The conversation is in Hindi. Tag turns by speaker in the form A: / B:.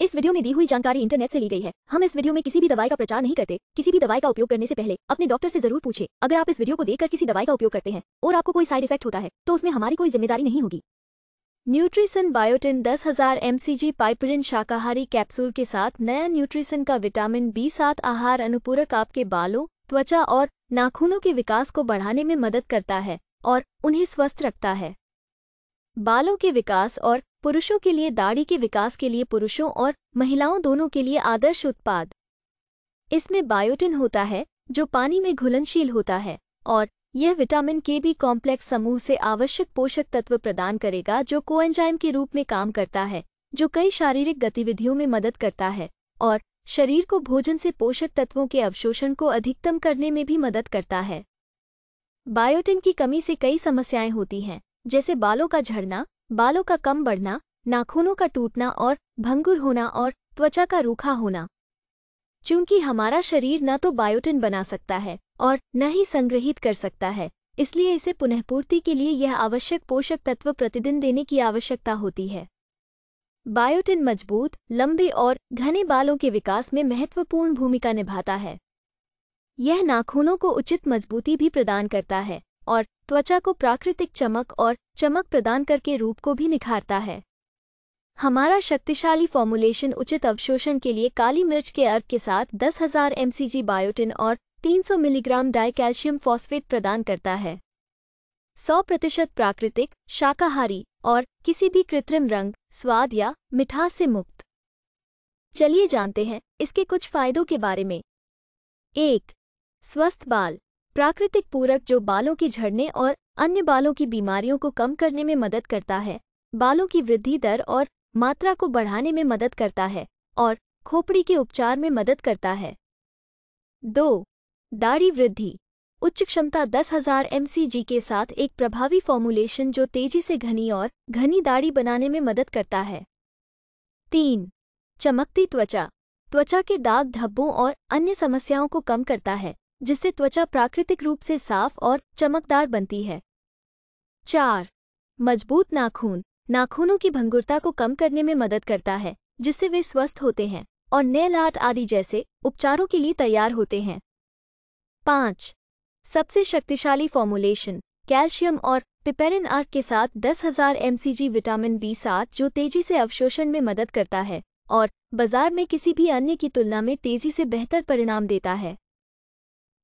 A: इस वीडियो में दी हुई जानकारी इंटरनेट से ली गई है हम इस वीडियो में किसी भी दवाई का प्रचार नहीं करते किसी भी दवाई का उपयोग करने से पहले अपने डॉक्टर से जरूर पूछे अगर आप इस वीडियो को देखकर किसी दवाई का उपयोग करते हैं और आपको कोई साइड इफेक्ट होता है तो उसमें हमारी कोई जिम्मेदारी नहीं होगी न्यूट्रिसन बायोटिन दस हजार एमसीजी पाइपरिन शाकाहारी कैप्सूल के साथ नया न्यूट्रिसन का विटामिन बी सात आहार अनुपूरक आपके बालों त्वचा और नाखूनों के विकास को बढ़ाने में मदद करता है और उन्हें स्वस्थ रखता है बालों के विकास और पुरुषों के लिए दाढ़ी के विकास के लिए पुरुषों और महिलाओं दोनों के लिए आदर्श उत्पाद इसमें बायोटिन होता है जो पानी में घुलनशील होता है और यह विटामिन के बी कॉम्प्लेक्स समूह से आवश्यक पोषक तत्व प्रदान करेगा जो कोएंजाइम के रूप में काम करता है जो कई शारीरिक गतिविधियों में मदद करता है और शरीर को भोजन से पोषक तत्वों के अवशोषण को अधिकतम करने में भी मदद करता है बायोटिन की कमी से कई समस्याएं होती हैं जैसे बालों का झड़ना बालों का कम बढ़ना नाखूनों का टूटना और भंगुर होना और त्वचा का रूखा होना चूंकि हमारा शरीर न तो बायोटिन बना सकता है और न ही संग्रहित कर सकता है इसलिए इसे पुनःपूर्ति के लिए यह आवश्यक पोषक तत्व प्रतिदिन देने की आवश्यकता होती है बायोटिन मजबूत लंबे और घने बालों के विकास में महत्वपूर्ण भूमिका निभाता है यह नाखूनों को उचित मजबूती भी प्रदान करता है और त्वचा को प्राकृतिक चमक और चमक प्रदान करके रूप को भी निखारता है हमारा शक्तिशाली फॉर्मूलेशन उचित अवशोषण के लिए काली मिर्च के अर्क के साथ 10,000 हजार एमसीजी बायोटिन और 300 मिलीग्राम डाई कैल्शियम फॉस्फेट प्रदान करता है 100 प्रतिशत प्राकृतिक शाकाहारी और किसी भी कृत्रिम रंग स्वाद या मिठास से मुक्त चलिए जानते हैं इसके कुछ फायदों के बारे में एक स्वस्थ बाल प्राकृतिक पूरक जो बालों के झड़ने और अन्य बालों की बीमारियों को कम करने में मदद करता है बालों की वृद्धि दर और मात्रा को बढ़ाने में मदद करता है और खोपड़ी के उपचार में मदद करता है दो दाढ़ी वृद्धि उच्च क्षमता 10,000 एमसीजी के साथ एक प्रभावी फॉर्मूलेशन जो तेजी से घनी और घनी दाढ़ी बनाने में मदद करता है तीन चमकती त्वचा त्वचा के दाग धब्बों और अन्य समस्याओं को कम करता है जिससे त्वचा प्राकृतिक रूप से साफ और चमकदार बनती है चार मजबूत नाखून नाखूनों की भंगुरता को कम करने में मदद करता है जिससे वे स्वस्थ होते हैं और नेल आर्ट आदि जैसे उपचारों के लिए तैयार होते हैं पाँच सबसे शक्तिशाली फॉर्मुलेशन कैल्शियम और पिपेरिन आर्क के साथ 10,000 हजार विटामिन बी सात जो तेजी से अवशोषण में मदद करता है और बाजार में किसी भी अन्य की तुलना में तेजी से बेहतर परिणाम देता है